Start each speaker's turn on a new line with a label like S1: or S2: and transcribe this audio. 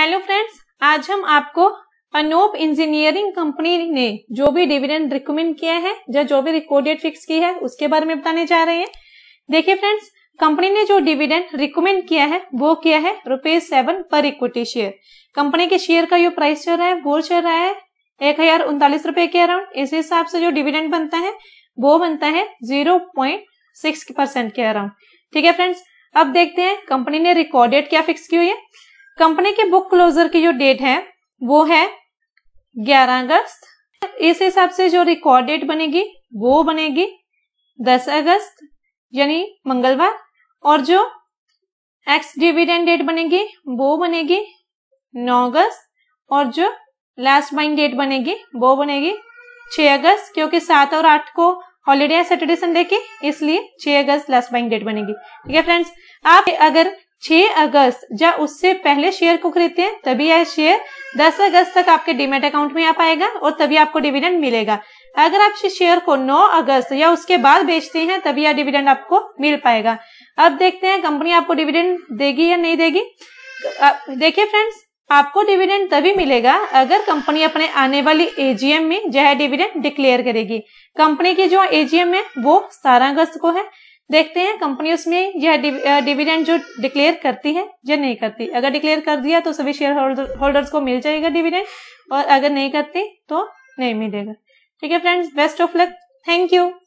S1: hello friends आज हम आपको अनोप इंजीनियरिंग कंपनी ने जो भी डिविडेंड रिकमेंड किया है या जो भी रिकॉर्डेड फिक्स की है उसके बारे में बताने जा रहे हैं देखिए फ्रेंड्स कंपनी ने जो डिविडेंड रिकमेंड किया है वो किया है रुपीज सेवन पर इक्विटी शेयर कंपनी के शेयर का जो प्राइस चल रहा है वो चल रहा है एक हजार उनतालीस रूपए के अराउंड इस हिसाब से जो डिविडेंड बनता है वो बनता है जीरो पॉइंट सिक्स परसेंट के अराउंड ठीक है फ्रेंड्स अब देखते हैं कंपनी ने रिकॉर्डेड क्या फिक्स की हुई है कंपनी के बुक क्लोजर की जो डेट है वो है 11 अगस्त इस हिसाब से जो रिकॉर्ड डेट बनेगी वो बनेगी 10 अगस्त यानी मंगलवार और जो एक्स डिविडेंड डेट बनेगी वो बनेगी 9 अगस्त और जो लास्ट बाइंग डेट बनेगी वो बनेगी 6 अगस्त क्योंकि 7 और 8 को हॉलीडे है सैटरडे संडे की इसलिए 6 अगस्त लास्ट बाइंग डेट बनेगी ठीक है फ्रेंड्स आप अगर 6 अगस्त जब उससे पहले शेयर को खरीदते हैं तभी यह शेयर 10 अगस्त तक आपके डिमेट अकाउंट में आ पाएगा और तभी आपको डिविडेंड मिलेगा अगर आप शेयर को 9 अगस्त या उसके बाद बेचते हैं तभी यह डिविडेंड आपको मिल पाएगा अब देखते हैं कंपनी आपको डिविडेंड देगी या नहीं देगी देखिये फ्रेंड्स आपको डिविडेंड तभी मिलेगा अगर कंपनी अपने आने वाली एजीएम में जो है डिविडेंड डिक्लेयर करेगी कंपनी की जो एजीएम है वो सतारह अगस्त को है देखते हैं कंपनी उसमें यह डिविडेंड जो डिक्लेयर करती है या नहीं करती अगर डिक्लेयर कर दिया तो सभी शेयर होल्डर्स को मिल जाएगा डिविडेंड और अगर नहीं करती तो नहीं मिलेगा ठीक है friends best of luck thank you